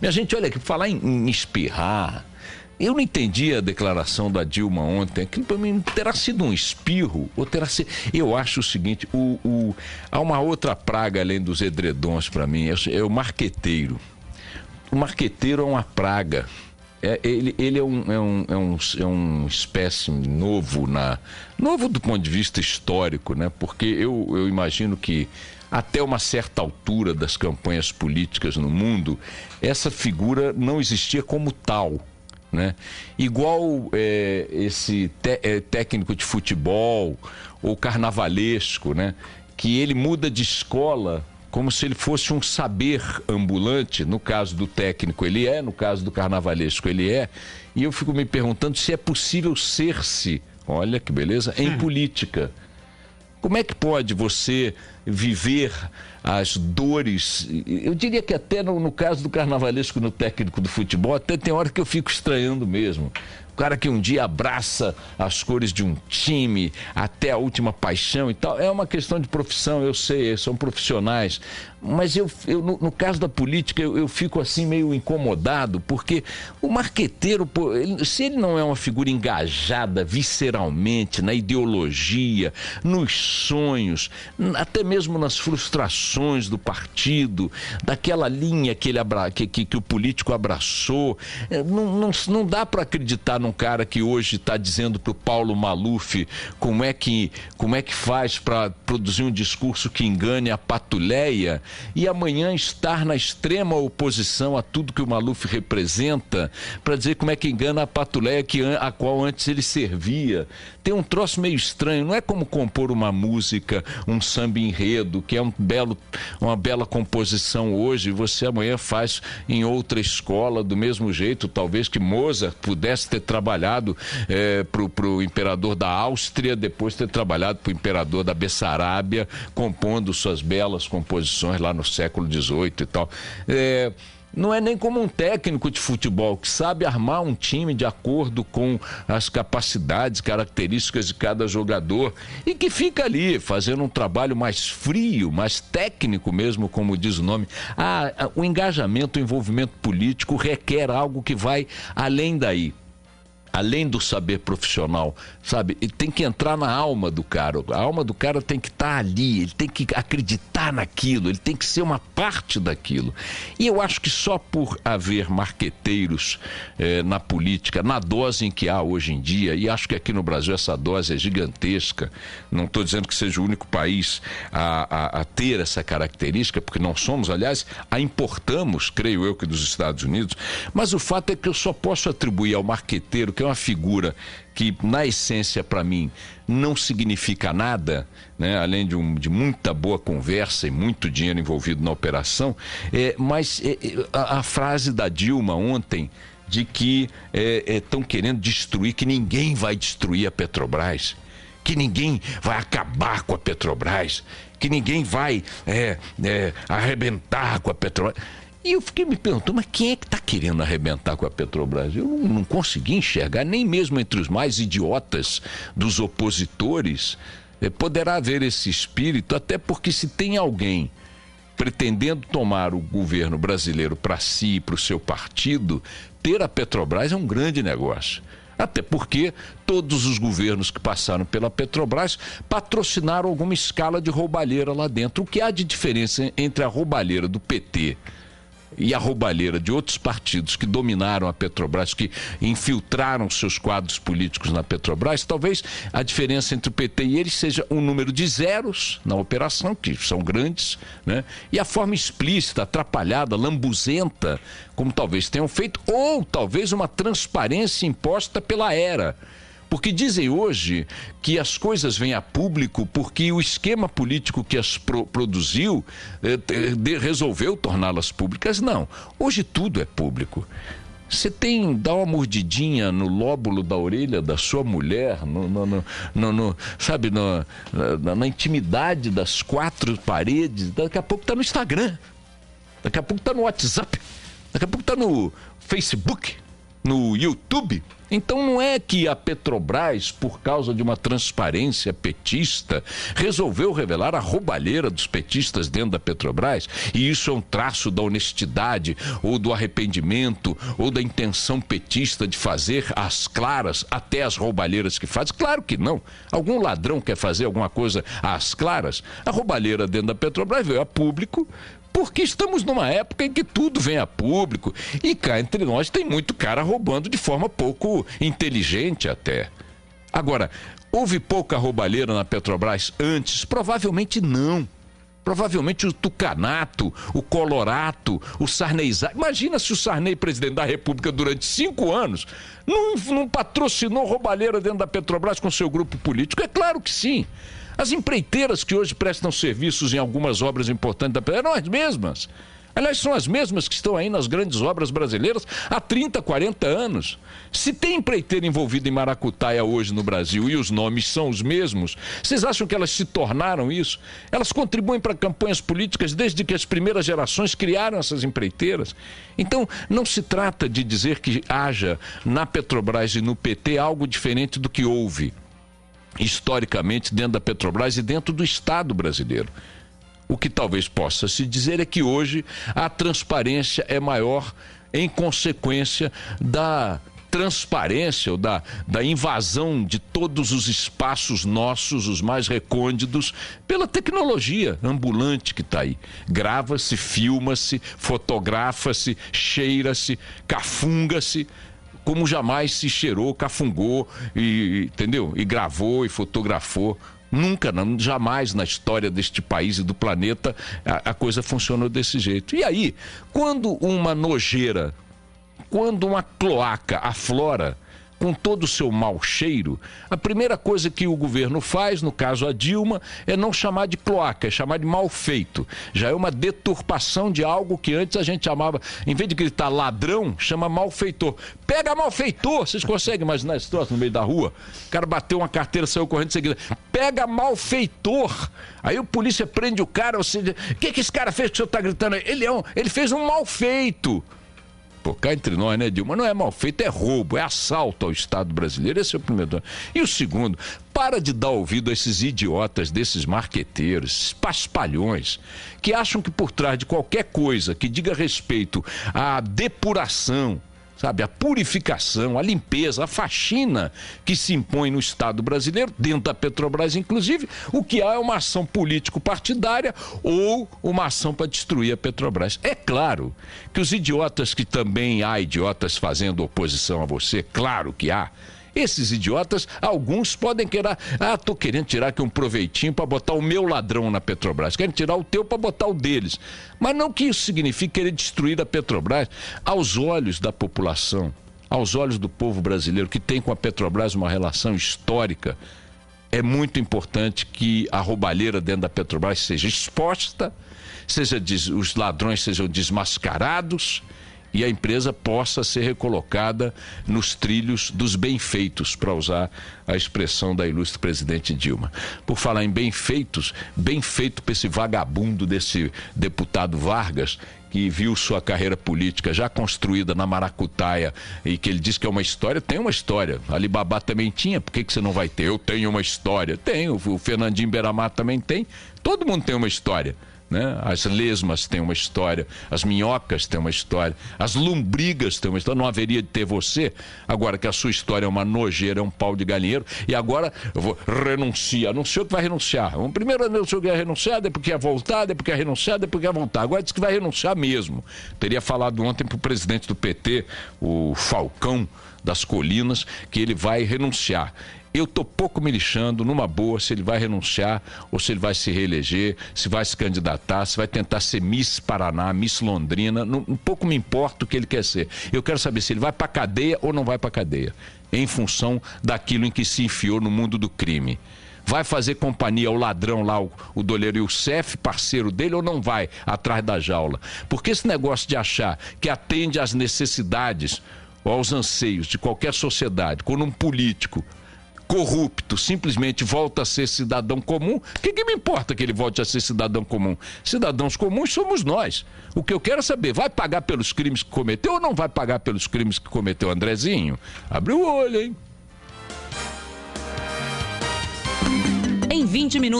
Minha gente, olha aqui, falar em, em espirrar. Eu não entendi a declaração da Dilma ontem. Aquilo para mim terá sido um espirro ou terá sido. Eu acho o seguinte: o, o... há uma outra praga além dos edredons para mim, é, é o marqueteiro. O marqueteiro é uma praga. É, ele, ele é, um, é, um, é, um, é um novo na novo do ponto de vista histórico, né? Porque eu, eu imagino que até uma certa altura das campanhas políticas no mundo, essa figura não existia como tal. Né? Igual é, esse é, técnico de futebol ou carnavalesco, né? que ele muda de escola como se ele fosse um saber ambulante. No caso do técnico, ele é, no caso do carnavalesco, ele é. E eu fico me perguntando se é possível ser-se, olha que beleza, em política. Como é que pode você viver as dores? Eu diria que até no, no caso do carnavalesco, no técnico do futebol, até tem hora que eu fico estranhando mesmo cara que um dia abraça as cores de um time até a última paixão e tal. É uma questão de profissão, eu sei, são profissionais. Mas eu, eu no, no caso da política, eu, eu, fico assim meio incomodado, porque o marqueteiro, se ele não é uma figura engajada visceralmente na ideologia, nos sonhos, até mesmo nas frustrações do partido, daquela linha que, ele abra, que, que, que o político abraçou, é, não, não, não dá para acreditar um cara que hoje está dizendo para o Paulo Maluf como é que, como é que faz para produzir um discurso que engane a patuleia e amanhã estar na extrema oposição a tudo que o Maluf representa para dizer como é que engana a patuleia que, a qual antes ele servia. Tem um troço meio estranho, não é como compor uma música, um samba enredo, que é um belo, uma bela composição hoje, você amanhã faz em outra escola, do mesmo jeito, talvez que Mozart pudesse ter trabalhado trabalhado é, para o imperador da Áustria, depois ter trabalhado para o imperador da Bessarábia, compondo suas belas composições lá no século XVIII e tal. É, não é nem como um técnico de futebol que sabe armar um time de acordo com as capacidades, características de cada jogador e que fica ali fazendo um trabalho mais frio, mais técnico mesmo, como diz o nome. Ah, ah o engajamento, o envolvimento político requer algo que vai além daí além do saber profissional, sabe? Ele tem que entrar na alma do cara. A alma do cara tem que estar tá ali, ele tem que acreditar naquilo, ele tem que ser uma parte daquilo. E eu acho que só por haver marqueteiros eh, na política, na dose em que há hoje em dia, e acho que aqui no Brasil essa dose é gigantesca, não estou dizendo que seja o único país a, a, a ter essa característica, porque não somos, aliás, a importamos, creio eu, que dos Estados Unidos, mas o fato é que eu só posso atribuir ao marqueteiro que é uma figura que, na essência, para mim, não significa nada, né? além de, um, de, muita boa conversa e muito dinheiro envolvido na operação, é, mas é, é a, a frase da Dilma ontem de que estão é, é, querendo destruir, que ninguém vai destruir a Petrobras, que ninguém vai acabar com a Petrobras, que ninguém vai é, é arrebentar com a Petrobras. E eu fiquei me perguntando, mas quem é que está querendo arrebentar com a Petrobras? Eu não, não consegui enxergar, nem mesmo entre os mais idiotas dos opositores, eh, poderá haver esse espírito, até porque se tem alguém pretendendo tomar o governo brasileiro para si e para o seu partido, ter a Petrobras é um grande negócio. Até porque todos os governos que passaram pela Petrobras patrocinaram alguma escala de roubalheira lá dentro. O que há de diferença entre a roubalheira do PT e a roubalheira de outros partidos que dominaram a Petrobras, que infiltraram seus quadros políticos na Petrobras, talvez a diferença entre o PT e eles seja um número de zeros na operação, que são grandes, né? e a forma explícita, atrapalhada, lambuzenta, como talvez tenham feito, ou talvez uma transparência imposta pela era. Porque dizem hoje que as coisas vêm a público porque o esquema político que as pro produziu eh, de, resolveu torná-las públicas. Não. Hoje tudo é público. Você tem, dá uma mordidinha no lóbulo da orelha da sua mulher, no, no, no, no sabe, na, na, intimidade das quatro paredes, daqui a pouco está no Instagram, daqui a pouco está no WhatsApp, daqui a pouco está no Facebook, no YouTube. Então não é que a Petrobras, por causa de uma transparência petista, resolveu revelar a roubalheira dos petistas dentro da Petrobras, e isso é um traço da honestidade, ou do arrependimento, ou da intenção petista de fazer as claras, até as roubalheiras que faz. Claro que não. Algum ladrão quer fazer alguma coisa às claras. A roubalheira dentro da Petrobras veio a público, porque estamos numa época em que tudo vem a público e cá entre nós tem muito cara roubando de forma pouco inteligente até. Agora, houve pouca roubalheira na Petrobras antes? Provavelmente não. Provavelmente o Tucanato, o Colorato, o Sarney Imagina se o Sarney, presidente da República, durante cinco anos, não, não patrocinou roubalheira dentro da Petrobras com seu grupo político. É claro que sim. As empreiteiras que hoje prestam serviços em algumas obras importantes da pedra eram é as mesmas. Aliás, são as mesmas que estão aí nas grandes obras brasileiras há 30, 40 anos. Se tem empreiteira envolvida em maracutaia hoje no Brasil e os nomes são os mesmos, vocês acham que elas se tornaram isso? Elas contribuem para campanhas políticas desde que as primeiras gerações criaram essas empreiteiras. Então, não se trata de dizer que haja na Petrobras e no PT algo diferente do que houve historicamente dentro da Petrobras e dentro do Estado brasileiro. O que talvez possa se dizer é que hoje a transparência é maior em consequência da transparência ou da, da invasão de todos os espaços nossos, os mais recônditos, pela tecnologia ambulante que está aí. Grava-se, filma-se, fotografa-se, cheira-se, cafunga-se como jamais se cheirou, cafungou, e, entendeu? E gravou e fotografou. Nunca, não, jamais na história deste país e do planeta a, a coisa funcionou desse jeito. E aí, quando uma nojeira, quando uma cloaca aflora, com todo o seu mau cheiro, a primeira coisa que o governo faz, no caso a Dilma, é não chamar de cloaca, é chamar de mal feito. Já é uma deturpação de algo que antes a gente chamava, em vez de gritar ladrão, chama malfeitor. Pega malfeitor! Vocês conseguem imaginar esse troço no meio da rua? O cara bateu uma carteira, saiu correndo em seguida. Pega malfeitor! Aí o polícia prende o cara, você diz o que, que esse cara fez que o senhor está gritando aí? Ele, é um, ele fez um mal feito feito, cá entre nós, né, Dilma? Não é mal feito, é roubo, é assalto ao Estado brasileiro. Esse é o primeiro. E o segundo, para de dar ouvido a esses idiotas desses marqueteiros, esses paspalhões, que acham que por trás de qualquer coisa que diga respeito à depuração, sabe? A purificação, a limpeza, a faxina que se impõe no Estado brasileiro, dentro da Petrobras, inclusive, o que há é uma ação político-partidária ou uma ação para destruir a Petrobras. É claro que os idiotas que também há idiotas fazendo oposição a você, claro que há. Esses idiotas, alguns podem querer. Ah, tô querendo tirar aqui um proveitinho para botar o meu ladrão na Petrobras. Querem tirar o teu para botar o deles. Mas não que isso signifique querer destruir a Petrobras aos olhos da população, aos olhos do povo brasileiro que tem com a Petrobras uma relação histórica. É muito importante que a roubalheira dentro da Petrobras seja exposta, seja des... os ladrões sejam desmascarados e a empresa possa ser recolocada nos trilhos dos bem feitos, para usar a expressão da ilustre presidente Dilma. Por falar em bem feitos, bem feito para esse vagabundo desse deputado Vargas, que viu sua carreira política já construída na Maracutaia e que ele diz que é uma história, tem uma história. Alibaba também tinha, por que, que você não vai ter? Eu tenho uma história. Tenho, o Fernandinho Beiramar também tem. Todo mundo tem uma história. Né? As lesmas têm uma história, as minhocas têm uma história, as lombrigas têm uma história. Não haveria de ter você, agora que a sua história é uma nojeira, é um pau de galinheiro, e agora eu vou, renuncia. Anunciou que vai renunciar. Primeiro anunciou que ia renunciar, depois que ia voltar, depois que ia renunciar, depois que ia voltar. Agora disse que vai renunciar mesmo. Teria falado ontem para o presidente do PT, o Falcão das Colinas, que ele vai renunciar. Eu estou pouco me lixando numa boa se ele vai renunciar ou se ele vai se reeleger, se vai se candidatar, se vai tentar ser Miss Paraná, Miss Londrina. Não, um pouco me importa o que ele quer ser. Eu quero saber se ele vai para cadeia ou não vai para cadeia, em função daquilo em que se enfiou no mundo do crime. Vai fazer companhia ao ladrão lá, o, o chefe parceiro dele, ou não vai atrás da jaula? Porque esse negócio de achar que atende às necessidades ou aos anseios de qualquer sociedade, quando um político corrupto simplesmente volta a ser cidadão comum, o que, que, me importa que ele volte a ser cidadão comum? Cidadãos comuns somos nós. O que eu quero saber, vai pagar pelos crimes que cometeu ou não vai pagar pelos crimes que cometeu Andrezinho? Abre o olho, hein? Em 20 minutos.